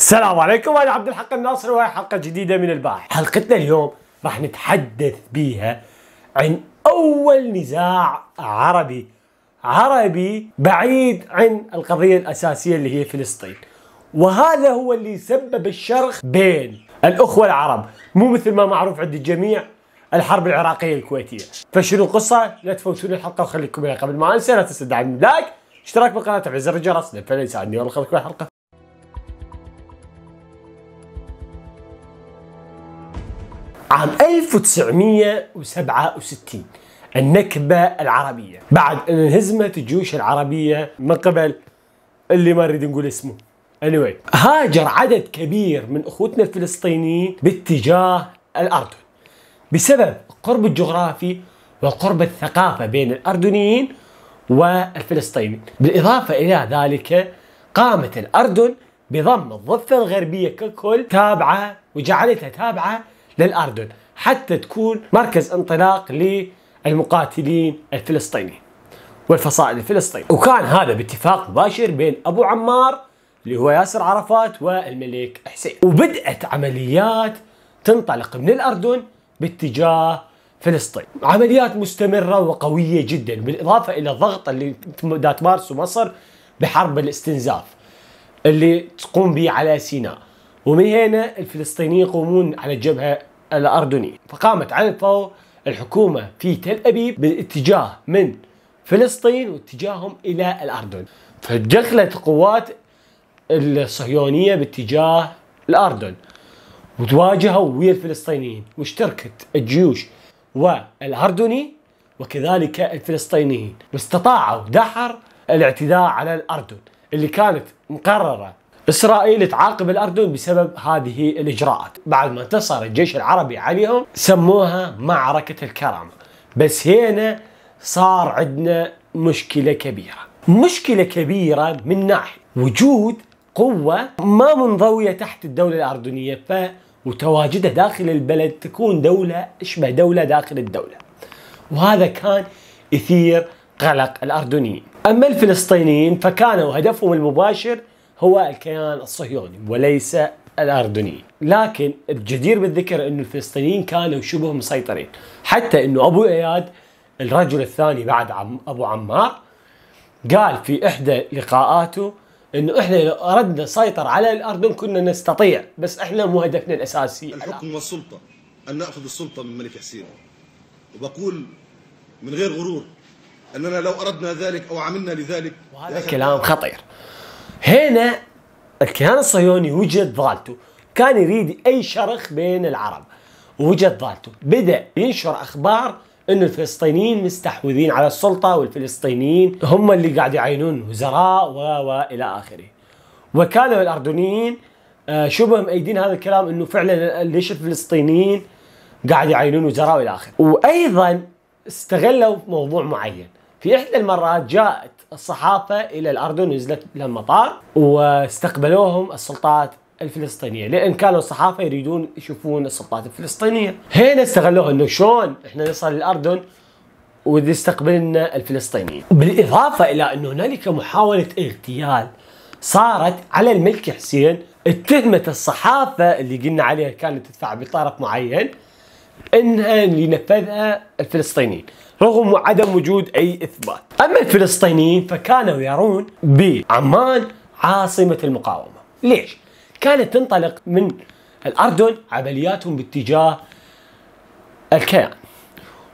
السلام عليكم انا عبد الحق الناصر وهي حلقه جديده من الباحث حلقتنا اليوم راح نتحدث بيها عن اول نزاع عربي عربي بعيد عن القضيه الاساسيه اللي هي فلسطين وهذا هو اللي سبب الشرخ بين الاخوه العرب مو مثل ما معروف عند الجميع الحرب العراقيه الكويتيه فشنو القصه لا تفوتون الحلقه وخليكم قبل ما انسى لا تنسى دعم لايك اشتراك بالقناه وتفعيل زر الجرس لفعل يساعدني والله خليكم الحلقه عام 1967 النكبة العربية بعد أن انهزمت الجيوش العربية من قبل اللي ما نريد نقول اسمه anyway, هاجر عدد كبير من أخوتنا الفلسطينيين باتجاه الأردن بسبب القرب الجغرافي وقرب الثقافة بين الأردنيين والفلسطينيين بالإضافة إلى ذلك قامت الأردن بضم الضفة الغربية ككل تابعة وجعلتها تابعة للأردن حتى تكون مركز انطلاق للمقاتلين الفلسطينيين والفصائل الفلسطينية وكان هذا باتفاق مباشر بين أبو عمار اللي هو ياسر عرفات والملك حسين وبدأت عمليات تنطلق من الأردن باتجاه فلسطين عمليات مستمرة وقوية جدا بالإضافة إلى الضغط اللي دات مارس ومصر بحرب الاستنزاف اللي تقوم به على سيناء ومن هنا الفلسطينيين يقومون على الجبهة الأردنية فقامت على الفور الحكومة في تل أبيب بالاتجاه من فلسطين واتجاههم إلى الأردن فدخلت قوات الصهيونية باتجاه الأردن وتواجهوا ويا الفلسطينيين واشتركت الجيوش والأردني وكذلك الفلسطينيين واستطاعوا دحر الاعتداء على الأردن اللي كانت مقررة إسرائيل تعاقب الأردن بسبب هذه الإجراءات بعد ما انتصر الجيش العربي عليهم سموها معركة الكرامة بس هنا صار عندنا مشكلة كبيرة مشكلة كبيرة من ناحية وجود قوة ما منضوية تحت الدولة الأردنية ف وتواجدها داخل البلد تكون دولة اشبه دولة داخل الدولة وهذا كان يثير قلق الأردنيين أما الفلسطينيين فكانوا هدفهم المباشر هو الكيان الصهيوني وليس الاردنيين لكن الجدير بالذكر انه الفلسطينيين كانوا شبه مسيطرين حتى انه ابو اياد الرجل الثاني بعد عم ابو عمار قال في احدى لقاءاته انه احنا لو اردنا نسيطر على الاردن كنا نستطيع بس احنا مو هدفنا الاساسي الحكم والسلطه ان ناخذ السلطه من الملك حسين وبقول من غير غرور اننا لو اردنا ذلك او عملنا لذلك وهذا كلام خطير هنا الكيان الصهيوني وجد ضالته كان يريد اي شرخ بين العرب وجد ضالته بدا ينشر اخبار انه الفلسطينيين مستحوذين على السلطه والفلسطينيين هم اللي قاعد يعينون وزراء و والى اخره وكانوا الاردنيين آه، شبه مأيدين هذا الكلام انه فعلا ليش الفلسطينيين قاعد يعينون وزراء والى اخره وايضا استغلوا موضوع معين في احدى المرات جاءت الصحافة إلى الأردن للمطار واستقبلوهم السلطات الفلسطينيه لان كانوا الصحافه يريدون يشوفون السلطات الفلسطينيه هنا استغلوها انه شلون احنا نصل للاردن ويستقبلنا الفلسطينيين بالاضافه الى انه هنالك محاوله اغتيال صارت على الملك حسين اتهمت الصحافه اللي قلنا عليها كانت تدفع بطرف معين انها اللي نفذها الفلسطينيين رغم عدم وجود اي اثبات. اما الفلسطينيين فكانوا يرون بعمان عاصمه المقاومه. ليش؟ كانت تنطلق من الاردن عملياتهم باتجاه الكيان.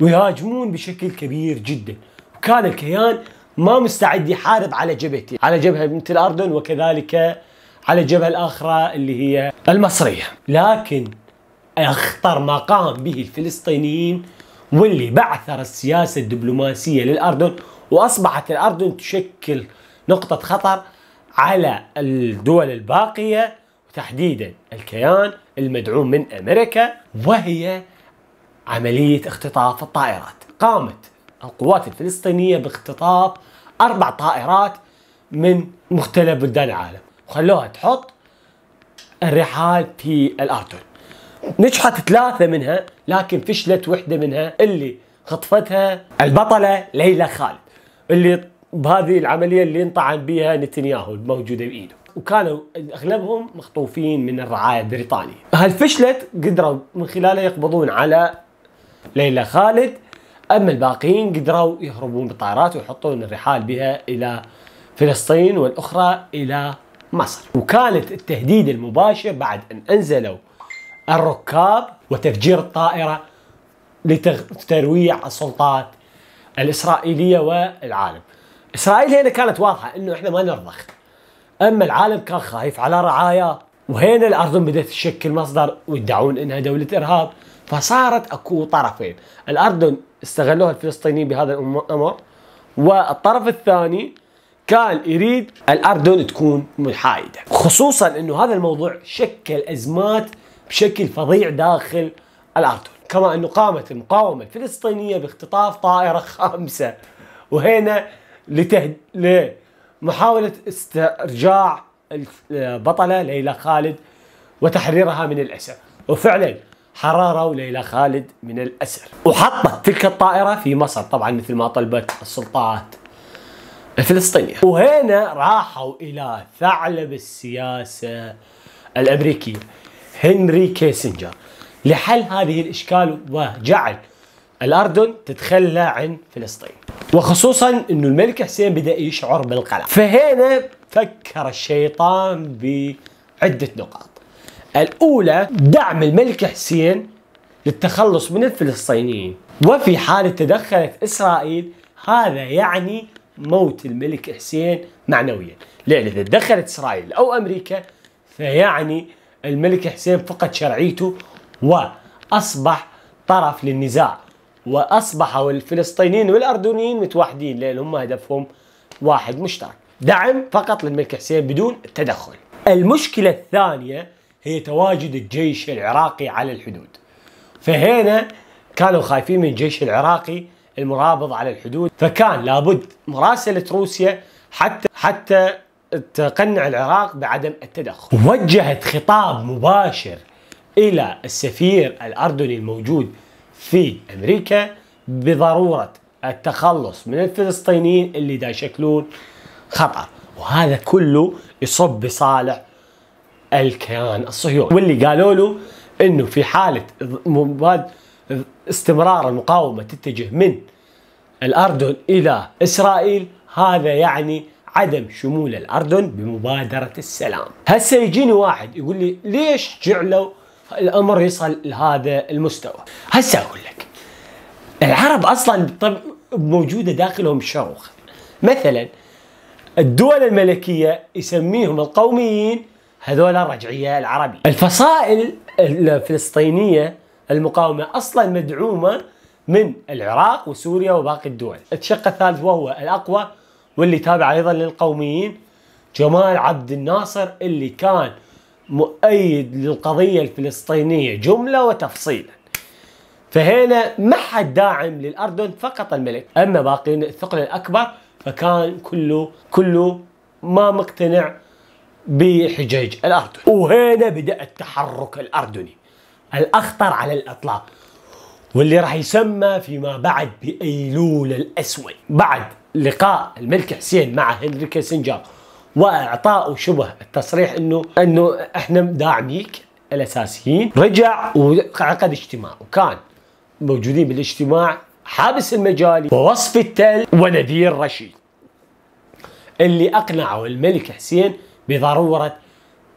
ويهاجمون بشكل كبير جدا، وكان الكيان ما مستعد يحارب على جبهتين، على جبهه بنت الاردن وكذلك على الجبهه الاخرى اللي هي المصريه، لكن أخطر ما قام به الفلسطينيين واللي بعثر السياسة الدبلوماسية للأردن وأصبحت الأردن تشكل نقطة خطر على الدول الباقية وتحديدا الكيان المدعوم من أمريكا وهي عملية اختطاف الطائرات قامت القوات الفلسطينية باختطاف أربع طائرات من مختلف بلدان العالم وخلوها تحط الرحال في الأردن نجحت ثلاثة منها لكن فشلت وحدة منها اللي خطفتها البطلة ليلى خالد اللي بهذه العملية اللي انطعن بها نتنياهو الموجودة بإيده وكانوا أغلبهم مخطوفين من الرعاية البريطانية هل فشلت قدروا من خلالها يقبضون على ليلى خالد أما الباقيين قدروا يهربون بالطائرات ويحطون الرحال بها إلى فلسطين والأخرى إلى مصر وكانت التهديد المباشر بعد أن أنزلوا الركاب وتفجير الطائرة لترويع السلطات الإسرائيلية والعالم إسرائيل هنا كانت واضحة أنه إحنا ما نرضخ أما العالم كان خايف على رعاياه وهنا الأردن بدأت تشكل مصدر ويدعون أنها دولة إرهاب فصارت أكو طرفين الأردن استغلوها الفلسطينيين بهذا الأمر والطرف الثاني كان يريد الأردن تكون محايدة خصوصا أنه هذا الموضوع شكل أزمات بشكل فظيع داخل الأردن كما أنه قامت المقاومة الفلسطينية باختطاف طائرة خامسة وهنا لتهد... لمحاولة استرجاع البطلة ليلى خالد وتحريرها من الأسر وفعلا حرروا ليلى خالد من الأسر وحطت تلك الطائرة في مصر طبعا مثل ما طلبت السلطات الفلسطينية وهنا راحوا إلى ثعلب السياسة الأمريكية هنري كيسنجر لحل هذه الإشكال وجعل الأردن تتخلى عن فلسطين وخصوصا أنه الملك حسين بدأ يشعر بالقلق فهنا فكر الشيطان بعدة نقاط الأولى دعم الملك حسين للتخلص من الفلسطينيين وفي حال تدخلت إسرائيل هذا يعني موت الملك حسين معنويا لأن إذا دخلت إسرائيل أو أمريكا فيعني الملك حسين فقد شرعيته واصبح طرف للنزاع واصبحوا الفلسطينيين والاردنيين متوحدين لان هم هدفهم واحد مشترك دعم فقط للملك حسين بدون تدخل المشكله الثانيه هي تواجد الجيش العراقي على الحدود فهنا كانوا خايفين من الجيش العراقي المرابض على الحدود فكان لابد مراسله روسيا حتى حتى تقنع العراق بعدم التدخل وجهت خطاب مباشر إلى السفير الأردني الموجود في أمريكا بضرورة التخلص من الفلسطينيين اللي دا يشكلون خطر وهذا كله يصب بصالح الكيان الصهيوني واللي قالوا له انه في حاله استمرار المقاومه تتجه من الاردن الى اسرائيل هذا يعني عدم شمول الأردن بمبادرة السلام هسه يجيني واحد يقول لي ليش جعلوا الأمر يصل لهذا المستوى هسه أقول لك العرب أصلا موجودة داخلهم شروخ مثلا الدول الملكية يسميهم القوميين هذول الرجعية العربي الفصائل الفلسطينية المقاومة أصلا مدعومة من العراق وسوريا وباقي الدول الشق الثالث وهو الأقوى واللي تابع ايضا للقوميين جمال عبد الناصر اللي كان مؤيد للقضيه الفلسطينيه جمله وتفصيلا. فهنا ما حد داعم للاردن فقط الملك، اما باقيين الثقل الاكبر فكان كله كله ما مقتنع بحجاج الاردن، وهنا بدا التحرك الاردني الاخطر على الاطلاق. واللي راح يسمى فيما بعد بأيلول الأسود بعد لقاء الملك حسين مع هنري كيسنجر واعطائه شبه التصريح انه انه احنا داعميك الاساسيين رجع وعقد اجتماع وكان موجودين بالاجتماع حابس المجالي ووصف التل ونذير رشيد اللي اقنعوا الملك حسين بضروره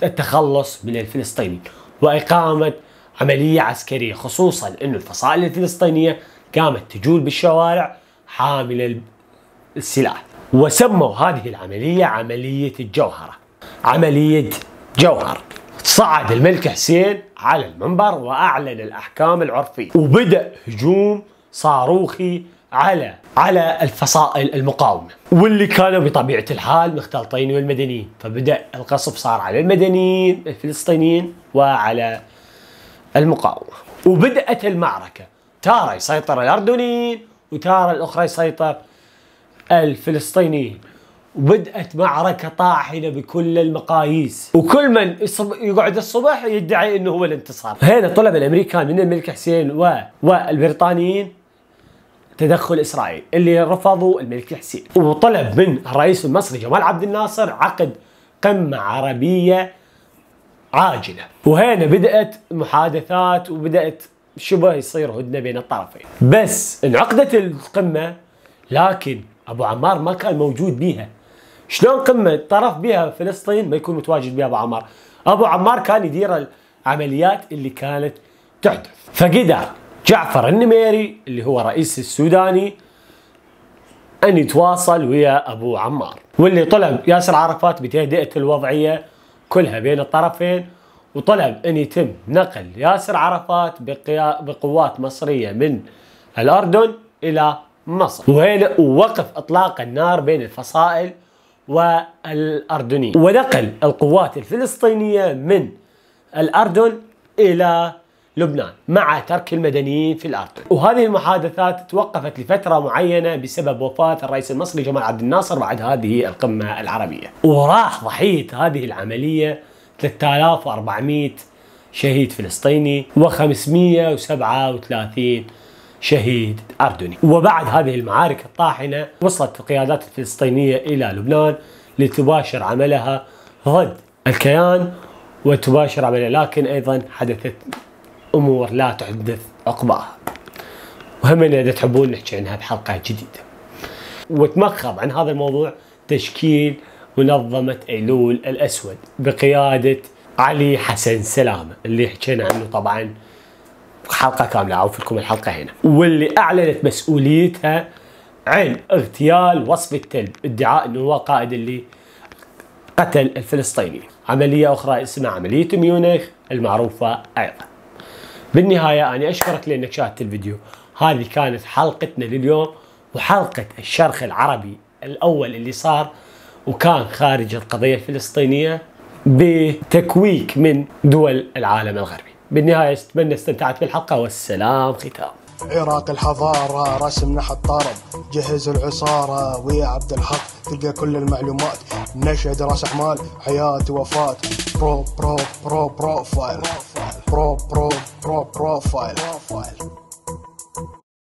التخلص من الفلسطيني واقامه عملية عسكرية خصوصا أن الفصائل الفلسطينية قامت تجول بالشوارع حاملة السلاح وسموا هذه العملية عملية الجوهرة عملية جوهر صعد الملك حسين على المنبر وأعلن الأحكام العرفية وبدأ هجوم صاروخي على على الفصائل المقاومة واللي كانوا بطبيعة الحال مختلطين والمدنيين فبدأ القصف صار على المدنيين الفلسطينيين وعلى المقاومة وبدأت المعركة تارة يسيطر الأردنيين وتارة الأخرى يسيطر الفلسطينيين وبدأت معركة طاحنة بكل المقاييس وكل من يقعد الصبح يدعي أنه هو الانتصار هنا طلب الأمريكان من الملك حسين و... والبريطانيين تدخل إسرائيل اللي رفضوا الملك حسين وطلب من الرئيس المصري جمال عبد الناصر عقد قمة عربية عاجله وهنا بدات محادثات وبدات شبه يصير هدنه بين الطرفين بس انعقدت القمه لكن ابو عمار ما كان موجود بيها شلون قمه طرف بها فلسطين ما يكون متواجد بها ابو عمار ابو عمار كان يدير العمليات اللي كانت تحدث فقدر جعفر النميري اللي هو رئيس السوداني ان يتواصل ويا ابو عمار واللي طلب ياسر عرفات بتهدئه الوضعيه كلها بين الطرفين وطلب أن يتم نقل ياسر عرفات بقوات مصرية من الأردن إلى مصر وهنا ووقف إطلاق النار بين الفصائل والأردنيين ونقل القوات الفلسطينية من الأردن إلى لبنان مع ترك المدنيين في الارض وهذه المحادثات توقفت لفتره معينه بسبب وفاه الرئيس المصري جمال عبد الناصر بعد هذه القمه العربيه وراح ضحيه هذه العمليه 3400 شهيد فلسطيني و537 شهيد أردني وبعد هذه المعارك الطاحنة وصلت القيادات الفلسطينية إلى لبنان لتباشر عملها ضد الكيان وتباشر عملها لكن أيضا حدثت امور لا تحدث عقباها وهمنا اذا تحبون نحكي عنها بحلقه جديده وتمخض عن هذا الموضوع تشكيل منظمه ايلول الاسود بقياده علي حسن سلامه اللي حكينا عنه طبعا حلقه كامله اعوف لكم الحلقه هنا واللي اعلنت مسؤوليتها عن اغتيال وصف التلب ادعاء انه هو قائد اللي قتل الفلسطينيين عمليه اخرى اسمها عمليه ميونخ المعروفه ايضا بالنهاية أنا أشكرك لأنك شاهدت الفيديو هذه كانت حلقتنا لليوم وحلقة الشرخ العربي الأول اللي صار وكان خارج القضية الفلسطينية بتكويك من دول العالم الغربي بالنهاية أتمنى استمتعت بالحلقة والسلام ختام عراق الحضارة رسمنا حطارة جهز العصارة ويا عبد الحق تلقى كل المعلومات نشهد دراسة أعمال حياة وفاة برو برو برو بروفايل برو برو برو بروفايل, برو برو برو برو برو برو برو برو